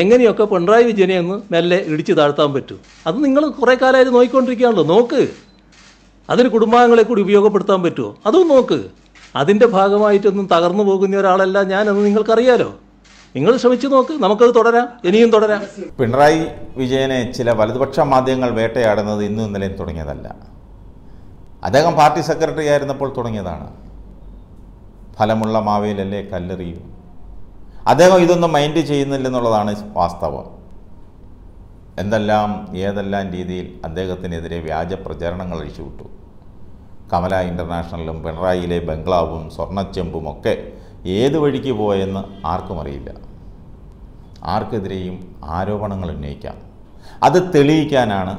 എങ്ങനെയൊക്കെ പിണറായി വിജയനെ ഒന്ന് മെല്ലെ ഇടിച്ച് താഴ്ത്താൻ പറ്റും അത് നിങ്ങൾ കുറേ കാലമായിട്ട് നോക്കിക്കൊണ്ടിരിക്കുകയാണല്ലോ നോക്ക് അതിന് കുടുംബാംഗങ്ങളെ കൂടി ഉപയോഗപ്പെടുത്താൻ പറ്റുമോ അതും നോക്ക് അതിൻ്റെ ഭാഗമായിട്ടൊന്നും തകർന്നു പോകുന്ന ഒരാളല്ല ഞാനെന്ന് നിങ്ങൾക്കറിയാലോ നിങ്ങൾ ശ്രമിച്ചു നോക്ക് നമുക്കത് തുടരാം ഇനിയും തുടരാം പിണറായി വിജയനെ ചില വലതുപക്ഷ മാധ്യമങ്ങൾ വേട്ടയാടുന്നത് ഇന്നും ഇന്നലെയും തുടങ്ങിയതല്ല അദ്ദേഹം പാർട്ടി സെക്രട്ടറി ആയിരുന്നപ്പോൾ തുടങ്ങിയതാണ് ഫലമുള്ള മാവേലല്ലേ കല്ലെറിയും അദ്ദേഹം ഇതൊന്നും മൈൻഡ് ചെയ്യുന്നില്ലെന്നുള്ളതാണ് വാസ്തവം എന്തെല്ലാം ഏതെല്ലാം രീതിയിൽ അദ്ദേഹത്തിനെതിരെ വ്യാജ പ്രചരണങ്ങൾ അഴിച്ചുവിട്ടു കമല ഇൻ്റർനാഷണലിലും പിണറായിയിലെ ബംഗ്ലാവും സ്വർണ്ണച്ചെമ്പും ഒക്കെ ഏത് വഴിക്ക് പോയെന്ന് ആർക്കും അറിയില്ല ആർക്കെതിരെയും ആരോപണങ്ങൾ ഉന്നയിക്കാം അത് തെളിയിക്കാനാണ്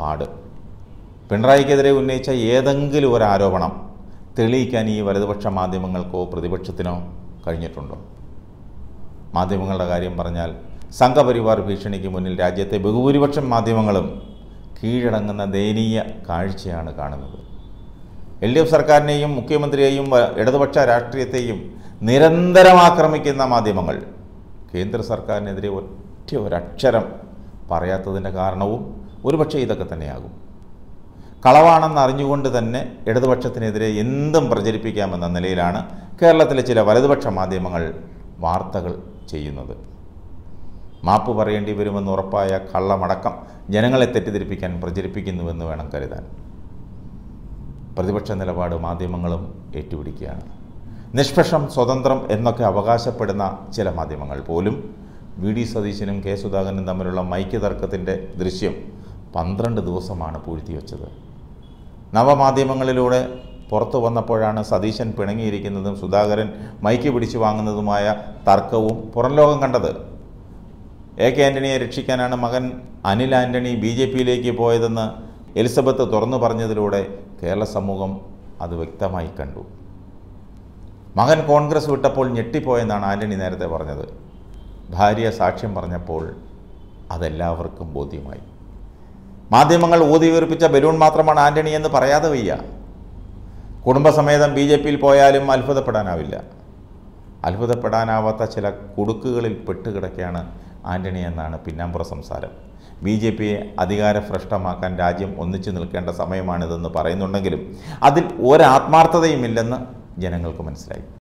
പാട് പിണറായിക്കെതിരെ ഉന്നയിച്ച ഏതെങ്കിലും ഒരു ആരോപണം തെളിയിക്കാൻ ഈ വലതുപക്ഷ മാധ്യമങ്ങൾക്കോ പ്രതിപക്ഷത്തിനോ കഴിഞ്ഞിട്ടുണ്ടോ മാധ്യമങ്ങളുടെ കാര്യം പറഞ്ഞാൽ സംഘപരിവാർ ഭീഷണിക്ക് മുന്നിൽ രാജ്യത്തെ ബഹുഭൂരിപക്ഷം മാധ്യമങ്ങളും കീഴടങ്ങുന്ന ദയനീയ കാഴ്ചയാണ് കാണുന്നത് എൽ ഡി എഫ് സർക്കാരിനെയും മുഖ്യമന്ത്രിയെയും ഇടതുപക്ഷ രാഷ്ട്രീയത്തെയും നിരന്തരം ആക്രമിക്കുന്ന മാധ്യമങ്ങൾ കേന്ദ്ര സർക്കാരിനെതിരെ ഒറ്റ ഒരക്ഷരം പറയാത്തതിൻ്റെ കാരണവും ഒരുപക്ഷെ ഇതൊക്കെ തന്നെയാകും കളവാണെന്ന് അറിഞ്ഞുകൊണ്ട് തന്നെ ഇടതുപക്ഷത്തിനെതിരെ എന്തും പ്രചരിപ്പിക്കാമെന്ന നിലയിലാണ് കേരളത്തിലെ ചില വലതുപക്ഷ മാധ്യമങ്ങൾ വാർത്തകൾ ചെയ്യുന്നത് മാപ്പ് പറയേണ്ടി വരുമെന്ന് ഉറപ്പായ കള്ളമടക്കം ജനങ്ങളെ തെറ്റിദ്ധരിപ്പിക്കാൻ പ്രചരിപ്പിക്കുന്നുവെന്ന് വേണം കരുതാൻ പ്രതിപക്ഷ നിലപാട് മാധ്യമങ്ങളും ഏറ്റുപിടിക്കുകയാണ് നിഷ്പക്ഷം സ്വതന്ത്രം എന്നൊക്കെ അവകാശപ്പെടുന്ന ചില മാധ്യമങ്ങൾ പോലും വി ഡി സതീശനും കെ സുധാകരനും തമ്മിലുള്ള മൈക്ക് ദൃശ്യം പന്ത്രണ്ട് ദിവസമാണ് പൂഴ്ത്തിവെച്ചത് നവമാധ്യമങ്ങളിലൂടെ പുറത്തു വന്നപ്പോഴാണ് സതീശൻ പിണങ്ങിയിരിക്കുന്നതും സുധാകരൻ മൈക്ക് പിടിച്ചു വാങ്ങുന്നതുമായ തർക്കവും ലോകം കണ്ടത് എ കെ ആൻ്റണിയെ രക്ഷിക്കാനാണ് മകൻ അനിൽ ആൻ്റണി ബി ജെ പിയിലേക്ക് പോയതെന്ന് എലിസബത്ത് തുറന്നു പറഞ്ഞതിലൂടെ കേരള സമൂഹം അത് വ്യക്തമായി കണ്ടു മകൻ കോൺഗ്രസ് വിട്ടപ്പോൾ ഞെട്ടിപ്പോയെന്നാണ് ആൻ്റണി നേരത്തെ പറഞ്ഞത് ഭാര്യ സാക്ഷ്യം പറഞ്ഞപ്പോൾ അതെല്ലാവർക്കും ബോധ്യമായി മാധ്യമങ്ങൾ ഊതിവീർപ്പിച്ച ബലൂൺ മാത്രമാണ് ആൻ്റണി എന്ന് പറയാതെ വയ്യ കുടുംബസമേതം ബി ജെ പിയിൽ പോയാലും അത്ഭുതപ്പെടാനാവില്ല അത്ഭുതപ്പെടാനാവാത്ത ചില കുടുക്കുകളിൽ പെട്ടുകിടക്കുകയാണ് ആന്റണി എന്നാണ് പിന്നാമ്പുറ സംസാരം ബി ജെ പിയെ അധികാരഭ്രഷ്ടമാക്കാൻ രാജ്യം ഒന്നിച്ചു നിൽക്കേണ്ട സമയമാണിതെന്ന് പറയുന്നുണ്ടെങ്കിലും അതിൽ ഒരാത്മാർത്ഥതയുമില്ലെന്ന് ജനങ്ങൾക്ക് മനസ്സിലായി